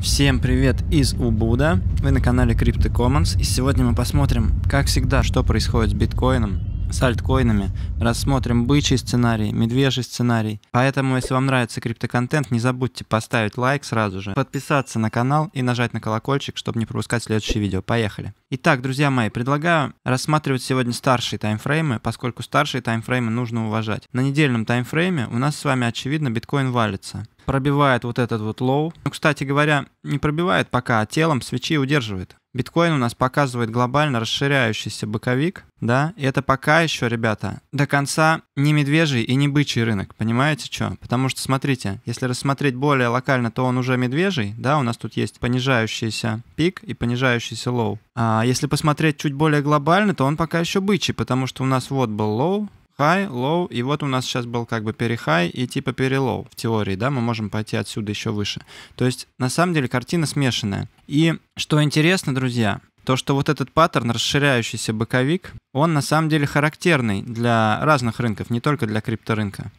Всем привет из Убуда, вы на канале Crypto Commons и сегодня мы посмотрим, как всегда, что происходит с биткоином с альткоинами, рассмотрим бычий сценарий, медвежий сценарий. Поэтому, если вам нравится криптоконтент, не забудьте поставить лайк сразу же, подписаться на канал и нажать на колокольчик, чтобы не пропускать следующие видео. Поехали! Итак, друзья мои, предлагаю рассматривать сегодня старшие таймфреймы, поскольку старшие таймфреймы нужно уважать. На недельном таймфрейме у нас с вами, очевидно, биткоин валится пробивает вот этот вот лоу. Ну, кстати говоря, не пробивает пока, а телом свечи удерживает. Биткоин у нас показывает глобально расширяющийся боковик, да, и это пока еще, ребята, до конца не медвежий и не бычий рынок, понимаете что? Потому что, смотрите, если рассмотреть более локально, то он уже медвежий, да, у нас тут есть понижающийся пик и понижающийся лоу. А если посмотреть чуть более глобально, то он пока еще бычий, потому что у нас вот был лоу, high, low, и вот у нас сейчас был как бы перехай и типа перелоу в теории, да, мы можем пойти отсюда еще выше. То есть на самом деле картина смешанная. И что интересно, друзья, то, что вот этот паттерн, расширяющийся боковик, он на самом деле характерный для разных рынков, не только для крипторынка.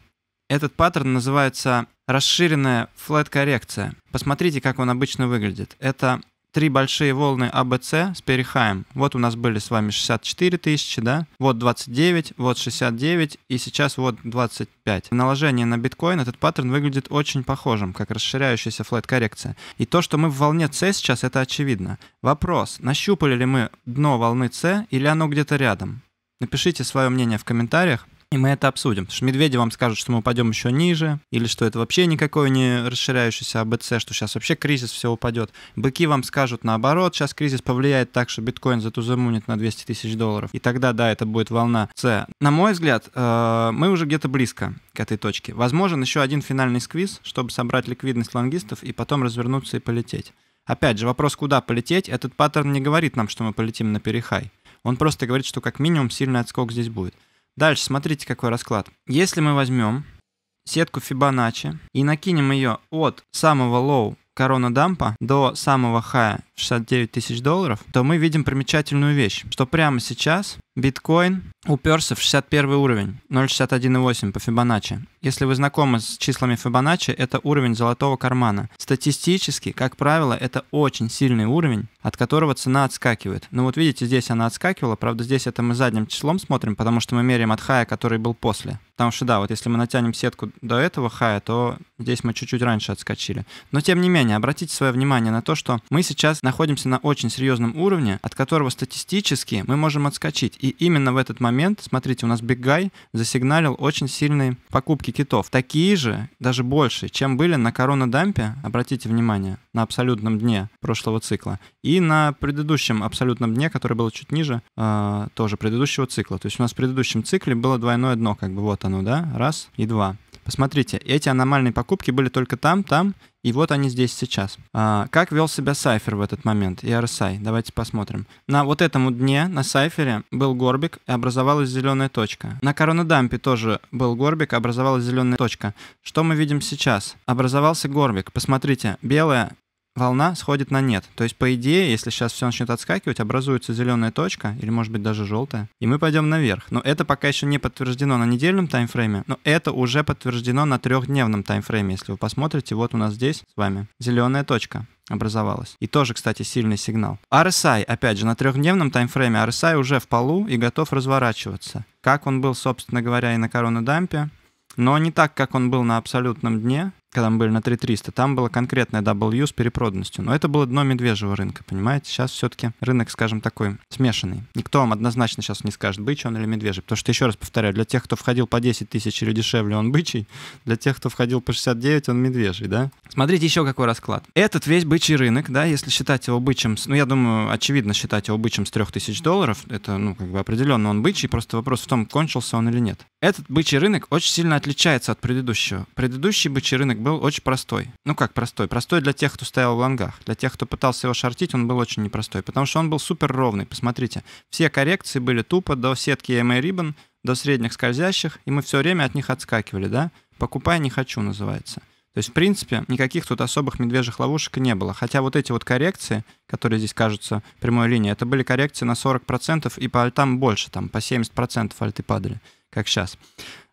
Этот паттерн называется расширенная флэт коррекция Посмотрите, как он обычно выглядит. Это три большие волны АБЦ с перехаем. Вот у нас были с вами 64 тысячи, да? Вот 29, вот 69 и сейчас вот 25. Наложение на биткоин этот паттерн выглядит очень похожим, как расширяющаяся флэт-коррекция. И то, что мы в волне С сейчас, это очевидно. Вопрос, нащупали ли мы дно волны С или оно где-то рядом? Напишите свое мнение в комментариях. И мы это обсудим. Потому что медведи вам скажут, что мы упадем еще ниже, или что это вообще никакой не расширяющийся АБЦ, что сейчас вообще кризис все упадет. Быки вам скажут наоборот, сейчас кризис повлияет так, что биткоин затузамунит на 200 тысяч долларов. И тогда, да, это будет волна С. На мой взгляд, э, мы уже где-то близко к этой точке. Возможен еще один финальный сквиз, чтобы собрать ликвидность лонгистов и потом развернуться и полететь. Опять же, вопрос, куда полететь, этот паттерн не говорит нам, что мы полетим на перехай. Он просто говорит, что как минимум сильный отскок здесь будет. Дальше смотрите, какой расклад. Если мы возьмем сетку Fibonacci и накинем ее от самого лоу корона дампа до самого хая 69 тысяч долларов, то мы видим примечательную вещь, что прямо сейчас Биткоин уперся в 61 уровень, 0.618 по Фибоначчи. Если вы знакомы с числами Фибоначчи, это уровень золотого кармана. Статистически, как правило, это очень сильный уровень, от которого цена отскакивает. Но ну вот видите, здесь она отскакивала, правда здесь это мы задним числом смотрим, потому что мы меряем от хая, который был после. Потому что да, вот если мы натянем сетку до этого хая, то здесь мы чуть-чуть раньше отскочили. Но тем не менее, обратите свое внимание на то, что мы сейчас находимся на очень серьезном уровне, от которого статистически мы можем отскочить. И именно в этот момент, смотрите, у нас Big Guy засигналил очень сильные покупки китов. Такие же, даже больше, чем были на корона-дампе, обратите внимание, на абсолютном дне прошлого цикла. И на предыдущем абсолютном дне, который был чуть ниже, э, тоже предыдущего цикла. То есть у нас в предыдущем цикле было двойное дно, как бы вот оно, да, раз и два. Посмотрите, эти аномальные покупки были только там, там, и вот они здесь сейчас. А, как вел себя Сайфер в этот момент и RSI? Давайте посмотрим. На вот этом дне на Сайфере был горбик и образовалась зеленая точка. На коронадампе тоже был горбик, и образовалась зеленая точка. Что мы видим сейчас? Образовался горбик. Посмотрите, белая волна сходит на нет. То есть, по идее, если сейчас все начнет отскакивать, образуется зеленая точка, или может быть даже желтая, и мы пойдем наверх. Но это пока еще не подтверждено на недельном таймфрейме, но это уже подтверждено на трехдневном таймфрейме. Если вы посмотрите, вот у нас здесь с вами зеленая точка образовалась. И тоже, кстати, сильный сигнал. RSI, опять же, на трехдневном таймфрейме RSI уже в полу и готов разворачиваться. Как он был, собственно говоря, и на дампе, но не так, как он был на абсолютном дне, когда мы были на 3300, там было конкретное W с перепроданностью. Но это было дно медвежьего рынка, понимаете? Сейчас все-таки рынок, скажем, такой смешанный. Никто вам однозначно сейчас не скажет, бычий он или медвежий. Потому что, еще раз повторяю, для тех, кто входил по 10 тысяч или дешевле, он бычий. Для тех, кто входил по 69, он медвежий, да? Смотрите еще какой расклад. Этот весь бычий рынок, да, если считать его бычьим, ну, я думаю, очевидно считать его бычьим с 3000 долларов, это, ну, как бы определенно он бычий, просто вопрос в том, кончился он или нет. Этот бычий рынок очень сильно отличается от предыдущего. Предыдущий бычий рынок был очень простой. Ну как простой? Простой для тех, кто стоял в лонгах. Для тех, кто пытался его шортить, он был очень непростой, потому что он был супер ровный. Посмотрите, все коррекции были тупо до сетки EMA Ribbon, до средних скользящих, и мы все время от них отскакивали, да? «Покупай, не хочу» называется. То есть, в принципе, никаких тут особых медвежьих ловушек не было. Хотя вот эти вот коррекции, которые здесь кажутся прямой линией, это были коррекции на 40% и по альтам больше, там по 70% альты падали, как сейчас.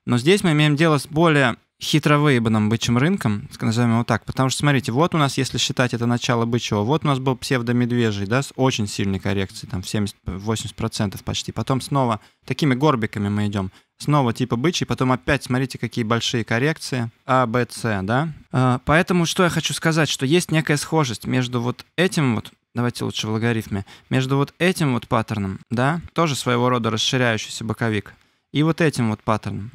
Но здесь мы имеем дело с более хитровыебанным бычьим рынком, назовем его так, потому что, смотрите, вот у нас, если считать это начало бычьего, вот у нас был псевдомедвежий, да, с очень сильной коррекцией, там, в 70-80% почти. Потом снова такими горбиками мы идем. Снова типа бычий, потом опять, смотрите, какие большие коррекции. А, Б, С, да? А, поэтому что я хочу сказать, что есть некая схожесть между вот этим вот, давайте лучше в логарифме, между вот этим вот паттерном, да, тоже своего рода расширяющийся боковик, и вот этим вот паттерном.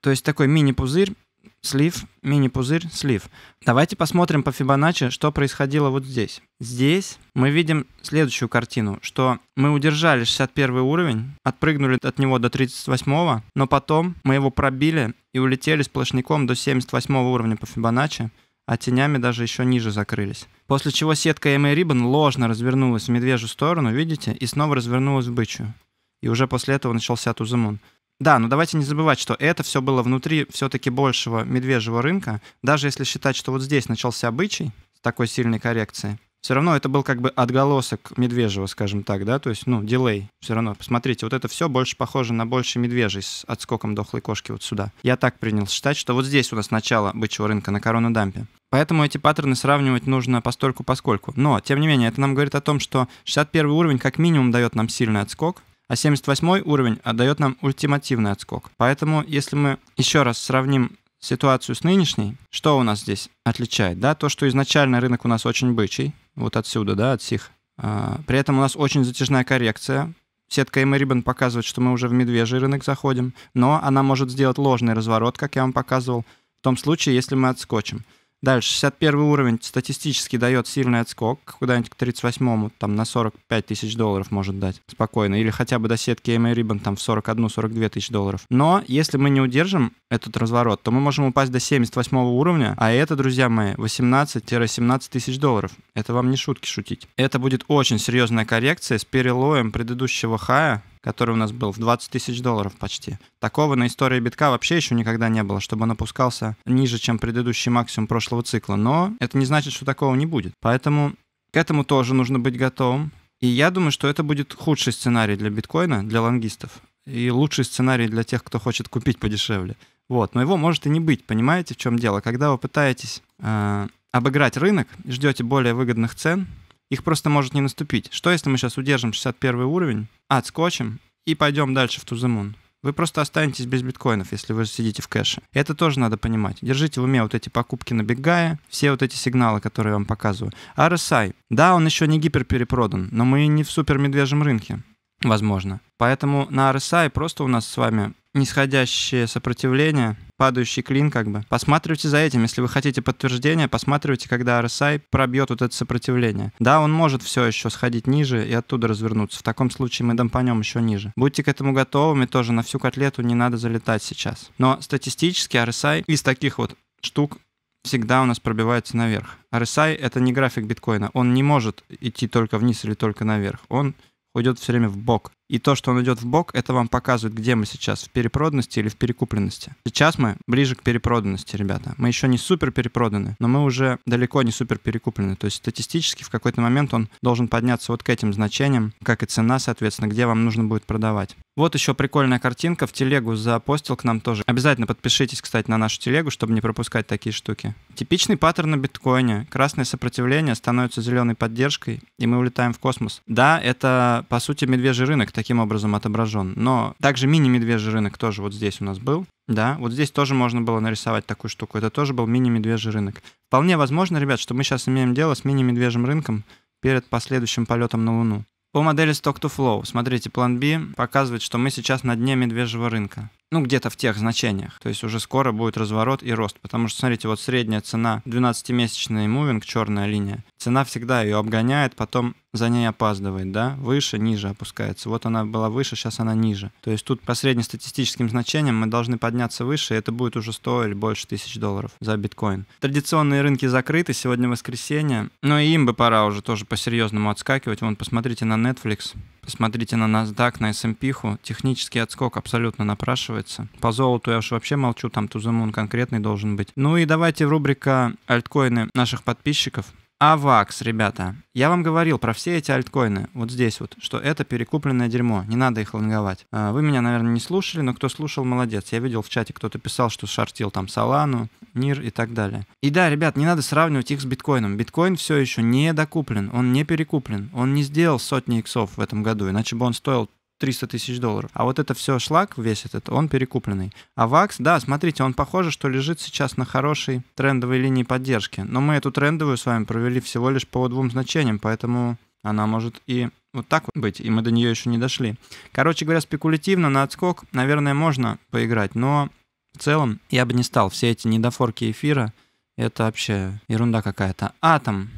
То есть такой мини-пузырь, слив, мини-пузырь, слив. Давайте посмотрим по Фибоначчи, что происходило вот здесь. Здесь мы видим следующую картину, что мы удержали 61 уровень, отпрыгнули от него до 38, но потом мы его пробили и улетели сплошняком до 78 уровня по Фибоначчи, а тенями даже еще ниже закрылись. После чего сетка MA Ribbon ложно развернулась в медвежью сторону, видите, и снова развернулась в бычью. И уже после этого начался Тузамон. Да, но давайте не забывать, что это все было внутри все-таки большего медвежьего рынка. Даже если считать, что вот здесь начался обычай с такой сильной коррекции, все равно это был как бы отголосок медвежьего, скажем так, да, то есть, ну, дилей все равно. Посмотрите, вот это все больше похоже на больше медвежий с отскоком дохлой кошки вот сюда. Я так принял считать, что вот здесь у нас начало бычьего рынка на корону дампе. Поэтому эти паттерны сравнивать нужно постольку поскольку. Но, тем не менее, это нам говорит о том, что 61 уровень как минимум дает нам сильный отскок, а 78 уровень отдает нам ультимативный отскок. Поэтому, если мы еще раз сравним ситуацию с нынешней, что у нас здесь отличает? Да, то, что изначально рынок у нас очень бычий, вот отсюда, да, от сих. А, при этом у нас очень затяжная коррекция, Сетка Эмма Риббон показывает, что мы уже в медвежий рынок заходим, но она может сделать ложный разворот, как я вам показывал, в том случае, если мы отскочим. Дальше, 61 уровень статистически дает сильный отскок, куда-нибудь к 38-му, там на 45 тысяч долларов может дать спокойно, или хотя бы до сетки AMA Ribbon там в 41-42 тысяч долларов. Но если мы не удержим этот разворот, то мы можем упасть до 78 уровня, а это, друзья мои, 18-17 тысяч долларов. Это вам не шутки шутить. Это будет очень серьезная коррекция с перелоем предыдущего хая, который у нас был в 20 тысяч долларов почти. Такого на истории битка вообще еще никогда не было, чтобы он опускался ниже, чем предыдущий максимум прошлого цикла. Но это не значит, что такого не будет. Поэтому к этому тоже нужно быть готовым. И я думаю, что это будет худший сценарий для биткоина, для лонгистов. И лучший сценарий для тех, кто хочет купить подешевле. Вот, но его может и не быть, понимаете, в чем дело? Когда вы пытаетесь э, обыграть рынок, ждете более выгодных цен, их просто может не наступить. Что если мы сейчас удержим 61 уровень, отскочим и пойдем дальше в Тузамун? Вы просто останетесь без биткоинов, если вы сидите в кэше. Это тоже надо понимать. Держите в уме вот эти покупки на биггая, все вот эти сигналы, которые я вам показываю. RSI. А а да, он еще не гиперперепродан, но мы не в супер медвежьем рынке возможно. Поэтому на RSI просто у нас с вами нисходящее сопротивление, падающий клин как бы. Посматривайте за этим. Если вы хотите подтверждения, посматривайте, когда RSI пробьет вот это сопротивление. Да, он может все еще сходить ниже и оттуда развернуться. В таком случае мы дампанем еще ниже. Будьте к этому готовыми тоже. На всю котлету не надо залетать сейчас. Но статистически RSI из таких вот штук всегда у нас пробивается наверх. RSI — это не график биткоина. Он не может идти только вниз или только наверх. Он уйдет все время в бок. И то, что он идет в бок, это вам показывает, где мы сейчас, в перепроданности или в перекупленности. Сейчас мы ближе к перепроданности, ребята. Мы еще не супер перепроданы, но мы уже далеко не супер перекуплены. То есть статистически в какой-то момент он должен подняться вот к этим значениям, как и цена, соответственно, где вам нужно будет продавать. Вот еще прикольная картинка в телегу запостил к нам тоже. Обязательно подпишитесь, кстати, на нашу телегу, чтобы не пропускать такие штуки. Типичный паттерн на биткоине. Красное сопротивление становится зеленой поддержкой, и мы улетаем в космос. Да, это, по сути, медвежий рынок таким образом отображен. Но также мини-медвежий рынок тоже вот здесь у нас был. Да, вот здесь тоже можно было нарисовать такую штуку. Это тоже был мини-медвежий рынок. Вполне возможно, ребят, что мы сейчас имеем дело с мини-медвежьим рынком перед последующим полетом на Луну. По модели Stock to Flow, смотрите, план B показывает, что мы сейчас на дне медвежьего рынка ну, где-то в тех значениях. То есть уже скоро будет разворот и рост. Потому что, смотрите, вот средняя цена 12-месячный мувинг, черная линия, цена всегда ее обгоняет, потом за ней опаздывает, да, выше, ниже опускается. Вот она была выше, сейчас она ниже. То есть тут по среднестатистическим значениям мы должны подняться выше, и это будет уже 100 или больше тысяч долларов за биткоин. Традиционные рынки закрыты, сегодня воскресенье, но ну и им бы пора уже тоже по-серьезному отскакивать. Вон, посмотрите на Netflix, Посмотрите на NASDAQ, на S&P, технический отскок абсолютно напрашивается. По золоту я уж вообще молчу, там тузамун конкретный должен быть. Ну и давайте в рубрика альткоины наших подписчиков. Авакс, ребята. Я вам говорил про все эти альткоины, вот здесь вот, что это перекупленное дерьмо, не надо их лонговать. А, вы меня, наверное, не слушали, но кто слушал, молодец. Я видел в чате, кто-то писал, что шортил там Солану, Нир и так далее. И да, ребят, не надо сравнивать их с биткоином. Биткоин все еще не докуплен, он не перекуплен, он не сделал сотни иксов в этом году, иначе бы он стоил 300 тысяч долларов. А вот это все шлак весь этот, он перекупленный. А ВАКС, да, смотрите, он похоже, что лежит сейчас на хорошей трендовой линии поддержки. Но мы эту трендовую с вами провели всего лишь по двум значениям, поэтому она может и вот так вот быть, и мы до нее еще не дошли. Короче говоря, спекулятивно на отскок, наверное, можно поиграть, но в целом я бы не стал. Все эти недофорки эфира, это вообще ерунда какая-то. Атом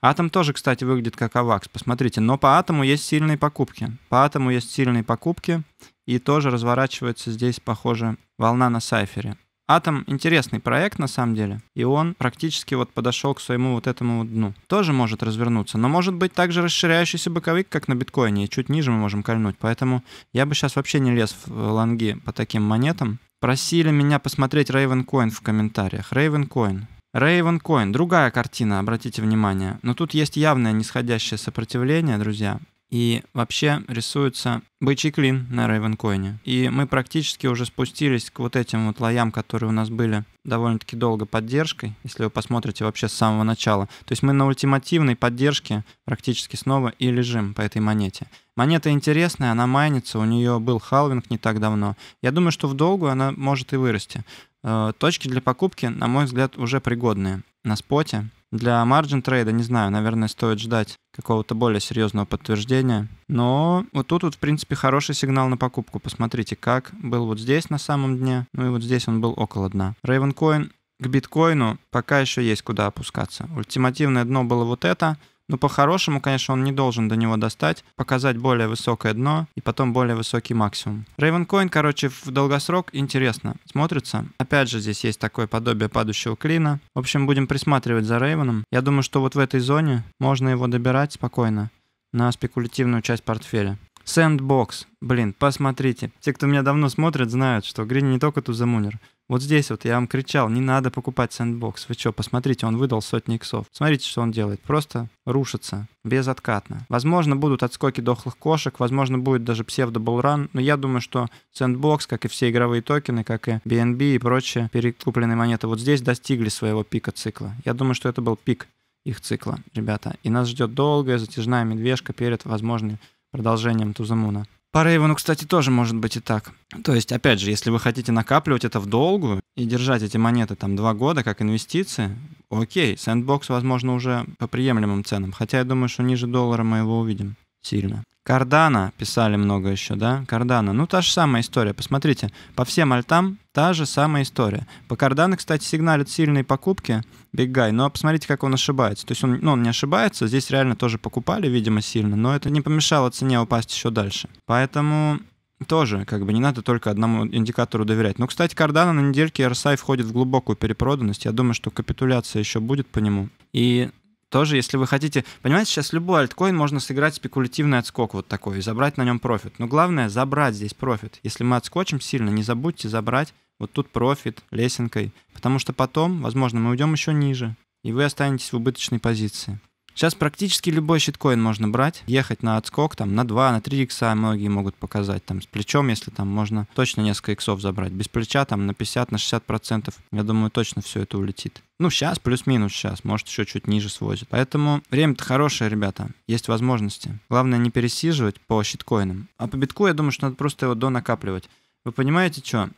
Атом тоже, кстати, выглядит как авакс, посмотрите. Но по атому есть сильные покупки. По атому есть сильные покупки. И тоже разворачивается здесь, похоже, волна на сайфере. Атом интересный проект на самом деле, и он практически вот подошел к своему вот этому дну. Тоже может развернуться, но может быть также расширяющийся боковик, как на биткоине, и чуть ниже мы можем кольнуть. Поэтому я бы сейчас вообще не лез в лонги по таким монетам. Просили меня посмотреть Raven Coin в комментариях. Raven Coin. Рейвен Коин. Другая картина, обратите внимание. Но тут есть явное нисходящее сопротивление, друзья. И вообще рисуется бычий клин на Рейвенкоине. И мы практически уже спустились к вот этим вот лоям, которые у нас были довольно-таки долго поддержкой, если вы посмотрите вообще с самого начала. То есть мы на ультимативной поддержке практически снова и лежим по этой монете. Монета интересная, она майнится, у нее был халвинг не так давно. Я думаю, что в долгую она может и вырасти. Э, точки для покупки, на мой взгляд, уже пригодные. На споте. Для маржин трейда, не знаю, наверное, стоит ждать какого-то более серьезного подтверждения. Но вот тут вот, в принципе, хороший сигнал на покупку. Посмотрите, как был вот здесь на самом дне, ну и вот здесь он был около дна. Ravencoin к биткоину пока еще есть куда опускаться. Ультимативное дно было вот это — ну, по-хорошему, конечно, он не должен до него достать, показать более высокое дно и потом более высокий максимум. Raven Coin, короче, в долгосрок интересно смотрится. Опять же, здесь есть такое подобие падающего клина. В общем, будем присматривать за Рейвеном. Я думаю, что вот в этой зоне можно его добирать спокойно на спекулятивную часть портфеля. Сэндбокс. Блин, посмотрите. Те, кто меня давно смотрит, знают, что Грин не только тузамунер. Вот здесь вот я вам кричал, не надо покупать сэндбокс. Вы что, посмотрите, он выдал сотни иксов. Смотрите, что он делает. Просто рушится. Безоткатно. Возможно, будут отскоки дохлых кошек, возможно, будет даже псевдо-булран, но я думаю, что сэндбокс, как и все игровые токены, как и BNB и прочие перекупленные монеты, вот здесь достигли своего пика цикла. Я думаю, что это был пик их цикла, ребята. И нас ждет долгая затяжная медвежка перед возможной продолжением Тузамуна. По Рейвену, кстати, тоже может быть и так. То есть, опять же, если вы хотите накапливать это в долгу и держать эти монеты там два года как инвестиции, окей, сэндбокс, возможно, уже по приемлемым ценам. Хотя я думаю, что ниже доллара мы его увидим сильно. Кардана писали много еще, да? Кардана. Ну, та же самая история. Посмотрите, по всем альтам та же самая история. По Кардану, кстати, сигналит сильные покупки, биггай, но посмотрите, как он ошибается. То есть он, ну, он не ошибается, здесь реально тоже покупали, видимо, сильно, но это не помешало цене упасть еще дальше. Поэтому тоже, как бы не надо только одному индикатору доверять. Но, ну, кстати, Кардана на недельке RSI входит в глубокую перепроданность. Я думаю, что капитуляция еще будет по нему. И тоже, если вы хотите... Понимаете, сейчас любой альткоин можно сыграть спекулятивный отскок вот такой и забрать на нем профит. Но главное забрать здесь профит. Если мы отскочим сильно, не забудьте забрать вот тут профит лесенкой, потому что потом, возможно, мы уйдем еще ниже, и вы останетесь в убыточной позиции. Сейчас практически любой щиткоин можно брать, ехать на отскок, там, на 2, на 3 икса многие могут показать, там, с плечом, если там можно точно несколько иксов забрать. Без плеча там на 50, на 60 процентов, я думаю, точно все это улетит. Ну, сейчас, плюс-минус сейчас, может, еще чуть ниже свозит. Поэтому время-то хорошее, ребята, есть возможности. Главное не пересиживать по щиткоинам. А по битку, я думаю, что надо просто его донакапливать. Вы понимаете, что?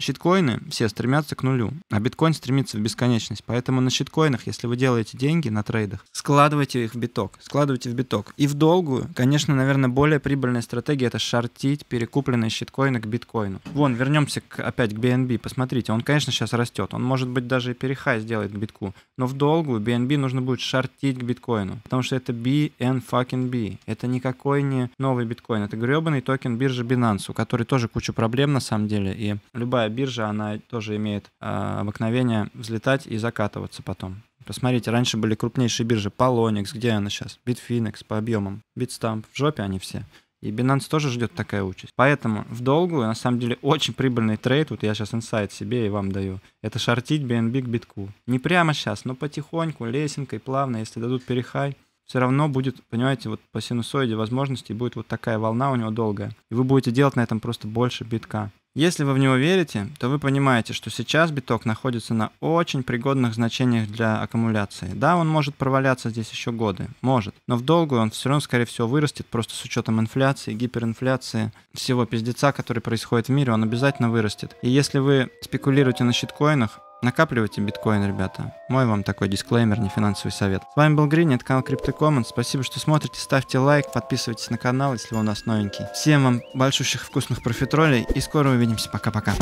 Щиткоины все стремятся к нулю, а биткоин стремится в бесконечность. Поэтому на щиткоинах, если вы делаете деньги на трейдах, складывайте их в биток, складывайте в биток. И в долгую, конечно, наверное, более прибыльная стратегия это шортить перекупленные щиткоины к биткоину. Вон, вернемся к, опять к BNB. Посмотрите, он, конечно, сейчас растет. Он, может быть, даже и перехай сделает к битку. Но в долгую BNB нужно будет шортить к биткоину. Потому что это BN fucking B. Это никакой не новый биткоин. Это гребаный токен биржи Binance, у которой тоже куча проблем на самом деле. И любая любая биржа, она тоже имеет э, обыкновение взлетать и закатываться потом. Посмотрите, раньше были крупнейшие биржи. Polonix, где она сейчас? Bitfinex по объемам. Bitstamp, в жопе они все. И Binance тоже ждет такая участь. Поэтому в долгую, на самом деле, очень прибыльный трейд, вот я сейчас инсайт себе и вам даю, это шортить BNB к битку. Не прямо сейчас, но потихоньку, лесенкой, плавно, если дадут перехай, все равно будет, понимаете, вот по синусоиде возможностей будет вот такая волна у него долгая. И вы будете делать на этом просто больше битка. Если вы в него верите, то вы понимаете, что сейчас биток находится на очень пригодных значениях для аккумуляции. Да, он может проваляться здесь еще годы, может, но в долгую он все равно, скорее всего, вырастет просто с учетом инфляции, гиперинфляции, всего пиздеца, который происходит в мире, он обязательно вырастет. И если вы спекулируете на щиткоинах, Накапливайте биткоин, ребята. Мой вам такой дисклеймер, не финансовый совет. С вами был Грин, это канал CryptoCommons. Спасибо, что смотрите, ставьте лайк, подписывайтесь на канал, если вы у нас новенький. Всем вам большущих вкусных профитролей и скоро увидимся. Пока-пока.